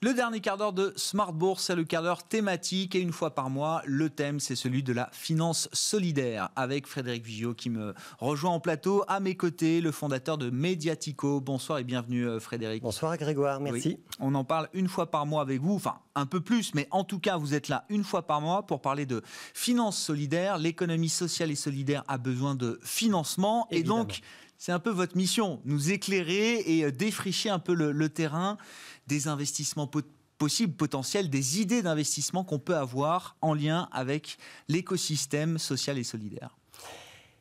Le dernier quart d'heure de Smart Bourse, c'est le quart d'heure thématique et une fois par mois, le thème c'est celui de la finance solidaire avec Frédéric Vigio qui me rejoint en plateau à mes côtés, le fondateur de Mediatico. Bonsoir et bienvenue euh, Frédéric. Bonsoir Grégoire, merci. on en parle une fois par mois avec vous, enfin un peu plus, mais en tout cas vous êtes là une fois par mois pour parler de finance solidaire. L'économie sociale et solidaire a besoin de financement et donc c'est un peu votre mission, nous éclairer et euh, défricher un peu le, terrain des investissements possibles, potentiels, des idées d'investissement qu'on peut avoir en lien avec l'écosystème social et solidaire.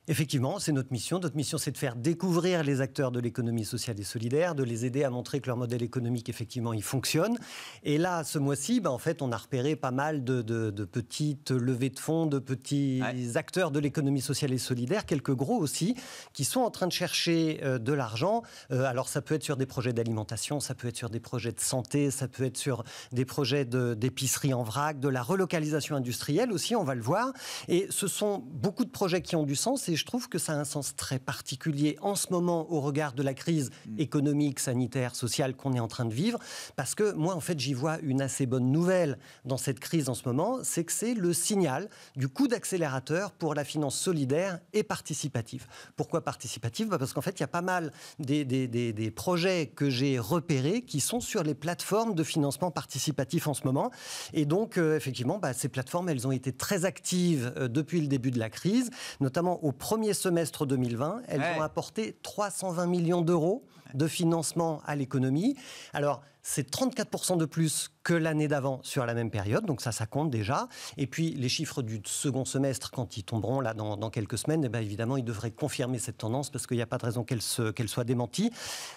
Effectivement, c'est notre mission. Notre mission, c'est de faire découvrir les acteurs de l'économie sociale et solidaire, de les aider à montrer que leur modèle économique, effectivement, il fonctionne. Et là, ce mois-ci, bah, en fait, on a repéré pas mal de, petites levées de fonds, de petits acteurs de l'économie sociale et solidaire, quelques gros aussi, qui sont en train de chercher euh, de l'argent. Euh, alors, ça peut être sur des projets d'alimentation, ça peut être sur des projets de santé, ça peut être sur des projets d'épicerie en vrac, de la relocalisation industrielle aussi, on va le voir. Et ce sont beaucoup de projets qui ont du sens. Et je trouve que ça a un sens très particulier en ce moment au regard de la crise mm. économique, sanitaire, sociale qu'on est en train de vivre, parce que moi, en fait, j'y vois une assez bonne nouvelle dans cette crise en ce moment, c'est que c'est le signal du coup d'accélérateur pour la finance solidaire et participative. Pourquoi participative bah, Parce qu'en fait, il y a pas mal des, des, projets que j'ai repérés qui sont sur les plateformes de financement participatif en ce moment. Et donc, euh, effectivement, bah, ces plateformes, elles ont été très actives euh, depuis le début de la crise, notamment au premier semestre 2020, elles ont apporté 320 millions d'euros de financement à l'économie. Alors, c'est 34% de plus que l'année d'avant sur la même période, donc ça, ça compte déjà. Et puis, les chiffres du second semestre, quand ils tomberont là dans, quelques semaines, eh bien, évidemment, ils devraient confirmer cette tendance parce qu'il n'y a pas de raison qu'elle soit démentie.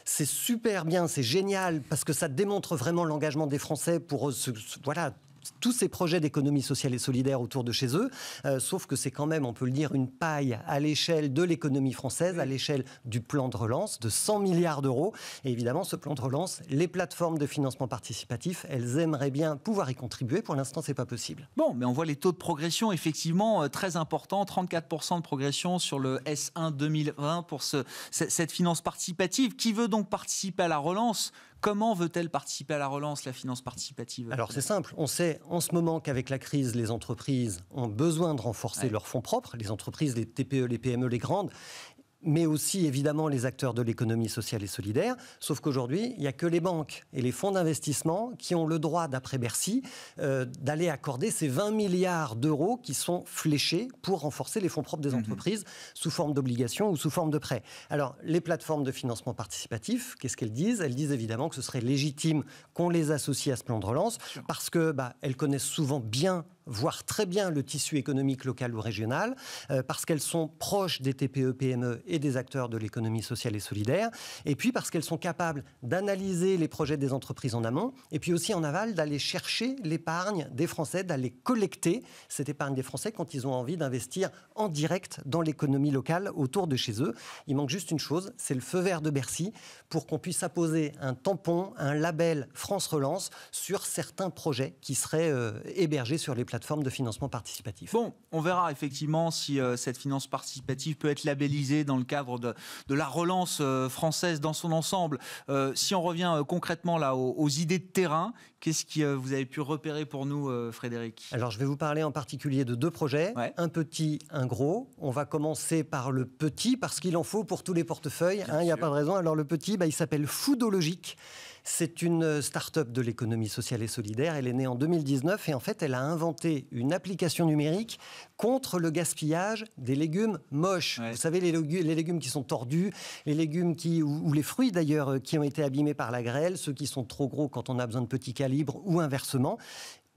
C'est super bien, c'est génial parce que ça démontre vraiment l'engagement des Français pour euh, voilà, tous ces projets d'économie sociale et solidaire autour de chez eux, euh, sauf que c'est quand même, on peut le dire, une paille à l'échelle de l'économie française, à l'échelle du plan de relance de 100 milliards d'euros. Et évidemment, ce plan de relance, les plateformes de financement participatif, elles aimeraient bien pouvoir y contribuer. Pour l'instant, c'est pas possible. Bon, mais on voit les taux de progression effectivement euh, très importants, 34% de progression sur le S1 2020 pour cette finance participative. Qui veut donc participer à la relance Comment veut-elle participer à la relance, la finance participative Alors c'est simple, on sait en ce moment qu'avec la crise, les entreprises ont besoin de renforcer leurs fonds propres, les entreprises, les TPE, les PME, les grandes, mais aussi évidemment les acteurs de l'économie sociale et solidaire. Sauf qu'aujourd'hui, il n'y a que les banques et les fonds d'investissement qui ont le droit, d'après Bercy, euh, d'aller accorder ces 20 milliards d'euros qui sont fléchés pour renforcer les fonds propres des mhm. entreprises sous forme d'obligations ou sous forme de prêts. Alors, les plateformes de financement participatif, qu'est-ce qu'elles disent Elles disent évidemment que ce serait légitime qu'on les associe à ce plan de relance parce que bah, elles connaissent souvent bien voire très bien le tissu économique local ou régional, euh, parce qu'elles sont proches des TPE-PME e et des acteurs de l'économie sociale et solidaire, et puis parce qu'elles sont capables d'analyser les projets des entreprises en amont, et puis aussi en aval d'aller chercher l'épargne des Français, d'aller collecter cette épargne des Français quand ils ont envie d'investir en direct dans l'économie locale autour de chez eux. Il manque juste une chose, c'est le feu vert de Bercy pour qu'on puisse apposer un tampon, un label France Relance sur certains projets qui seraient euh, hébergés sur les Plateforme de financement participatif. Bon, on verra effectivement si euh, cette finance participative peut être labellisée dans le cadre de, la relance euh, française dans son ensemble. Euh, si on revient concrètement là aux, idées de terrain, qu'est-ce que vous avez pu repérer pour nous, Frédéric Alors, je vais vous parler en particulier de deux projets, un petit, un gros. On va commencer par le petit parce qu'il en faut pour tous les portefeuilles. Hein, il n'y a pas de raison. Alors, le petit, bah, il s'appelle Foodologique. C'est une start-up de l'économie sociale et solidaire. Elle est née en 2019 et en fait, elle a inventé une application numérique contre le gaspillage des légumes moches. Vous savez, les, légumes, qui sont tordus, les légumes ou les fruits d'ailleurs, euh, qui ont été abîmés par la grêle, ceux qui sont trop gros quand on a besoin de petits calibres ou inversement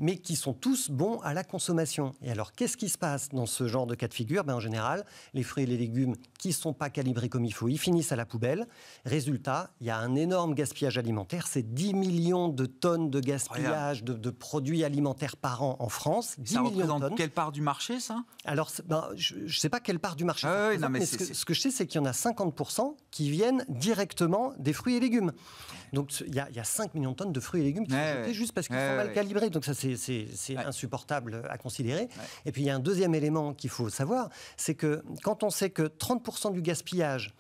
mais qui sont tous bons à la consommation. Et alors, qu'est-ce qui se passe dans ce genre de cas de figure ben, En général, les fruits et les légumes qui ne sont pas calibrés comme il faut, ils finissent à la poubelle. Résultat, il y a un énorme gaspillage alimentaire. C'est 10 millions de tonnes de gaspillage de, produits alimentaires par an en France. 10 ça représente de tonnes. quelle part du marché, ça Alors, ben, je ne sais pas quelle part du marché. Ah, non, mais, ce, que, ce, que, je sais, c'est qu'il y en a 50% qui viennent directement des fruits et légumes. Donc, il y, a 5 millions de tonnes de fruits et légumes qui sont ouais, juste parce qu'ils sont mal calibrés. Donc, ça, c'est c'est insupportable à considérer. Et puis il y a un deuxième élément qu'il faut savoir, c'est que quand on sait que 30% du gaspillage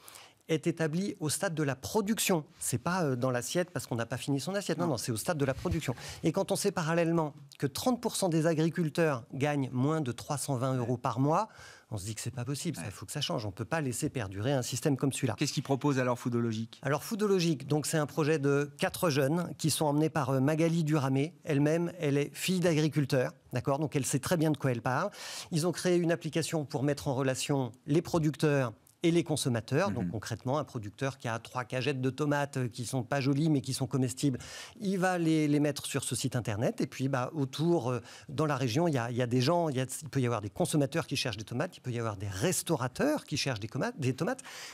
est établi au stade de la production. C'est pas euh, dans l'assiette parce qu'on n'a pas fini son assiette. Non, non, non c'est au stade de la production. Et quand on sait parallèlement que 30% des agriculteurs gagnent moins de 320 euros par mois, on se dit que c'est pas possible, il faut que ça change. On peut pas laisser perdurer un système comme celui-là. Qu'est-ce qu'ils proposent alors Foodologique Alors Foodologique, donc c'est un projet de quatre jeunes qui sont emmenés par euh, Magali Duramé. Elle-même, elle est fille d'agriculteur, d'accord Donc elle sait très bien de quoi elle parle. Ils ont créé une application pour mettre en relation les producteurs et les consommateurs. Donc mhm. concrètement, un producteur qui a trois cagettes de tomates euh, qui sont pas jolies mais qui sont comestibles, il va les, mettre sur ce site internet. Et puis bah, autour, euh, dans la région, il y a, des gens, il, peut y avoir des consommateurs qui cherchent des tomates, il peut y avoir des restaurateurs qui cherchent des, tomates,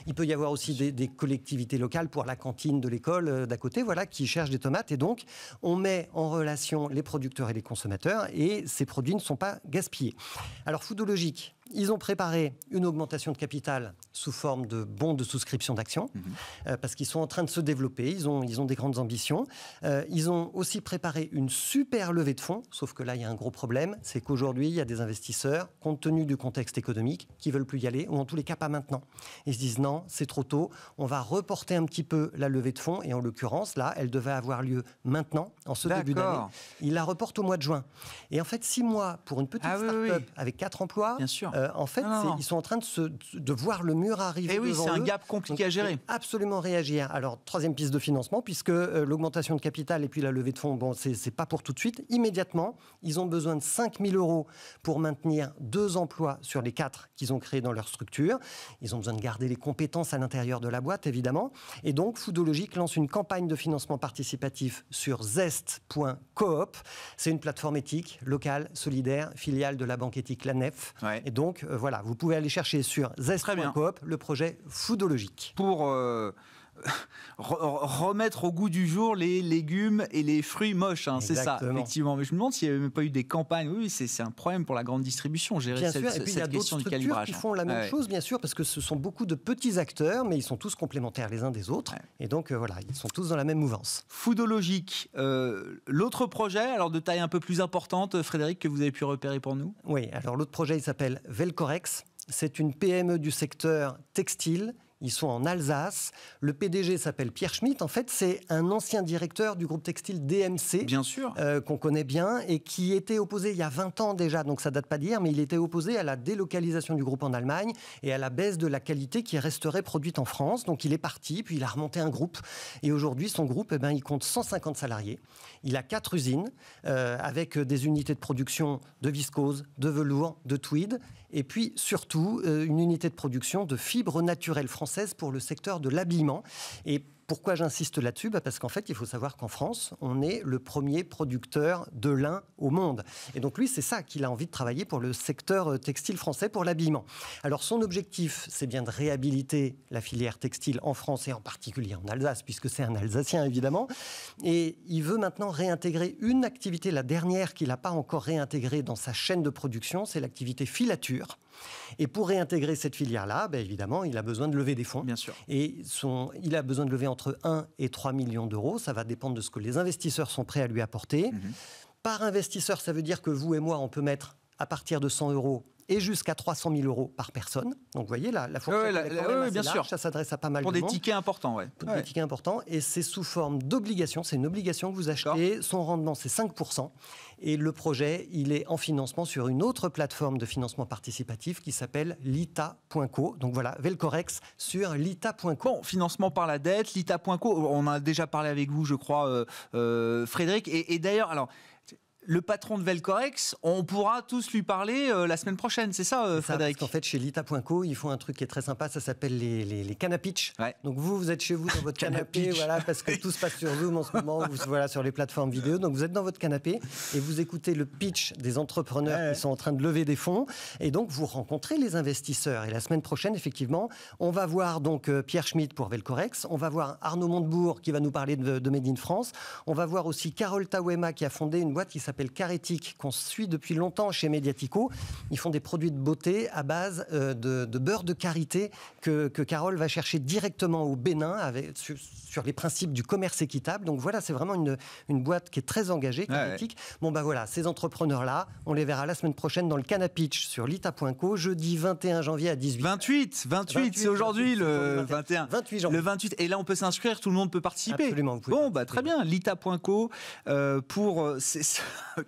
il peut y avoir aussi des, collectivités locales pour la cantine de l'école euh, d'à côté, voilà, qui cherchent des tomates. Et donc on met en relation les producteurs et les consommateurs et ces produits ne sont pas gaspillés. Alors foodologique, ils ont préparé une augmentation de capital sous forme de bons de souscription d'actions, mhm. euh, parce qu'ils sont en train de se développer, ils ont, ils ont des grandes ambitions. Euh, ils ont aussi préparé une super levée de fonds, sauf que là, il y a un gros problème, c'est qu'aujourd'hui, il y a des investisseurs, compte tenu du contexte économique, qui veulent plus y aller, ou en tous les cas pas maintenant. Ils se disent non, c'est trop tôt, on va reporter un petit peu la levée de fonds, et en l'occurrence, là, elle devait avoir lieu maintenant, en ce début d'année. Il la reporte au mois de juin. Et en fait, six mois pour une petite ah start-up avec quatre emplois, Bien sûr. Euh, en fait, ils sont en train de, de voir le mur arriver. Et eh oui, c'est un gap compliqué à gérer. Absolument réagir. Alors, troisième piste de financement, puisque euh, l'augmentation de capital et puis la levée de fonds, bon, c'est pas pour tout de suite. Immédiatement, ils ont besoin de 5 000 euros pour maintenir deux emplois sur les quatre qu'ils ont créés dans leur structure. Ils ont besoin de garder les compétences à l'intérieur de la boîte, évidemment. Et donc, Foodologique lance une campagne de financement participatif sur zest.coop. C'est une plateforme éthique, locale, solidaire, filiale de la banque éthique, la NEF. Et donc, donc euh, voilà, vous pouvez aller chercher sur zest.coop le projet foodologique. Pour euh, remettre au goût du jour les légumes et les fruits moches. Hein, c'est ça, effectivement. Mais je me demande s'il n'y avait même pas eu des campagnes. Oui, c'est un problème pour la grande distribution, gérer bien cette, Et puis, y a qui hein. font la même chose, bien sûr, parce que ce sont beaucoup de petits acteurs, mais ils sont tous complémentaires les uns des autres. Et donc, euh, voilà, ils sont tous dans la même mouvance. Foodologique, euh, l'autre projet, alors de taille un peu plus importante, Frédéric, que vous avez pu repérer pour nous Oui, alors l'autre projet, il s'appelle Velcorex. C'est une PME du secteur textile ils sont en Alsace. Le PDG s'appelle Pierre Schmitt. En fait, c'est un ancien directeur du groupe textile DMC. Bien sûr. Euh, qu'on connaît bien et qui était opposé il y a 20 ans déjà, donc ça date pas d'hier, mais il était opposé à la délocalisation du groupe en Allemagne et à la baisse de la qualité qui resterait produite en France. Donc il est parti, puis il a remonté un groupe. Et aujourd'hui, son groupe, eh ben, il compte 150 salariés. Il a quatre usines euh, avec euh, des unités de production de viscose, de velours, de tweed et puis surtout une unité de production de fibres naturelles françaises pour le secteur de l'habillement. Et pourquoi j'insiste là-dessus bah, Parce qu'en fait, il faut savoir qu'en France, on est le premier producteur de lin au monde. Et donc lui, c'est ça qu'il a envie de travailler pour le secteur euh, textile français, pour l'habillement. Alors son objectif, c'est bien de réhabiliter la filière textile en France et en particulier en Alsace, puisque c'est un Alsacien évidemment. Et il veut maintenant réintégrer une activité, la dernière qu'il n'a pas encore réintégrée dans sa chaîne de production, c'est l'activité filature. Et pour réintégrer cette filière-là, ben, évidemment, il a besoin de lever des fonds. Et il a besoin de lever entre 1 et 3 millions d'euros. Ça va dépendre de ce que les investisseurs sont prêts à lui apporter. Mhm. Par investisseur, ça veut dire que vous et moi, on peut mettre à partir de 100 euros et jusqu'à 300 000 euros par personne. Donc vous voyez, la, la fourchette ouais, bien sûr. ça s'adresse à pas mal de monde. Pour des tickets importants, ouais. Pour des tickets importants, et c'est sous forme d'obligation, c'est une obligation que vous achetez, son rendement c'est 5%, et le projet, il est en financement sur une autre plateforme de financement participatif qui s'appelle lita.co. Donc voilà, Velcorex sur lita.co. Bon, financement par la dette, lita.co, on a déjà parlé avec vous, je crois, euh, euh, Frédéric, et, et d'ailleurs, alors le patron de Velcorex, on pourra tous lui parler euh, la semaine prochaine, c'est ça, euh, Frédéric En fait, chez Lita.co, ils font un truc qui est très sympa, ça s'appelle les, les, les Donc vous, vous êtes chez vous dans votre canapé, voilà, parce que tout se passe sur Zoom en ce moment, vous, voilà, sur les plateformes vidéo. Donc vous êtes dans votre canapé et vous écoutez le pitch des entrepreneurs qui sont en train de lever des fonds. Et donc vous rencontrez les investisseurs. Et la semaine prochaine, effectivement, on va voir donc euh, Pierre Schmitt pour Velcorex, on va voir Arnaud Montebourg qui va nous parler de, de Made in France, on va voir aussi Carole Tawema qui a fondé une boîte qui s'appelle s'appelle Carétique, qu'on suit depuis longtemps chez Mediatico. Ils font des produits de beauté à base euh, de, beurre de carité que, que, Carole va chercher directement au Bénin sur, les principes du commerce équitable. Donc voilà, c'est vraiment une, une, boîte qui est très engagée, Carétique. Bon, bah voilà, ces entrepreneurs-là, on les verra la semaine prochaine dans le Canapitch sur lita.co, jeudi 21 janvier à 18 28, 28, c'est aujourd'hui le 21. 28 janvier. Le 28, et là on peut s'inscrire, tout le monde peut participer. Absolument, vous Bon, bah, très bien, lita.co euh, pour... Euh,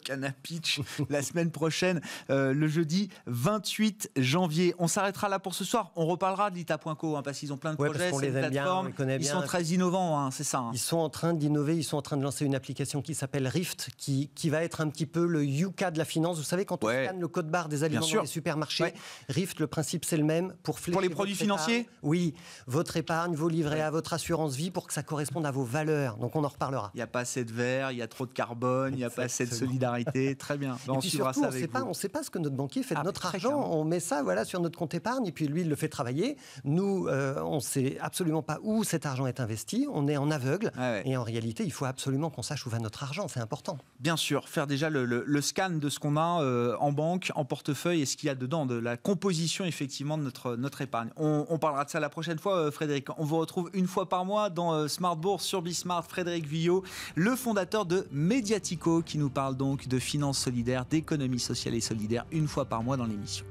Canapitch la semaine prochaine, euh, le jeudi 28 janvier. On s'arrêtera là pour ce soir. On reparlera de l'ITA.co hein, parce qu'ils ont plein de projets, c'est plateforme. ils sont très innovants, hein, c'est ça. Hein. Ils sont en train d'innover, ils sont en train de lancer une application qui s'appelle Rift, qui, qui va être un petit peu le Yuka de la finance. Vous savez, quand on scanne le code barre des aliments dans les supermarchés, Rift, le principe c'est le même pour Pour les produits financiers Oui, votre épargne, vos livrets à votre assurance vie pour que ça corresponde à vos valeurs. Donc on en reparlera. Il n'y a pas assez de verre, il y a trop de carbone, il n'y a pas assez de solidarité, très bien. Bah, on on ne sait, pas ce que notre banquier fait de ah, notre argent. On met ça voilà, sur notre compte épargne et puis lui, il le fait travailler. Nous, euh, on ne sait absolument pas où cet argent est investi. On est en aveugle. Ah et en réalité, il faut absolument qu'on sache où va notre argent. C'est important. Bien sûr, faire déjà le, scan de ce qu'on a euh, en banque, en portefeuille et ce qu'il y a dedans, de la composition effectivement de notre, notre épargne. On, parlera de ça la prochaine fois, euh, Frédéric. On vous retrouve une fois par mois dans Smart Bourse sur Bismart. Frédéric Villot, le fondateur de Mediatico, qui nous parle donc de finances solidaires, d'économie sociale et solidaire une fois par mois dans l'émission.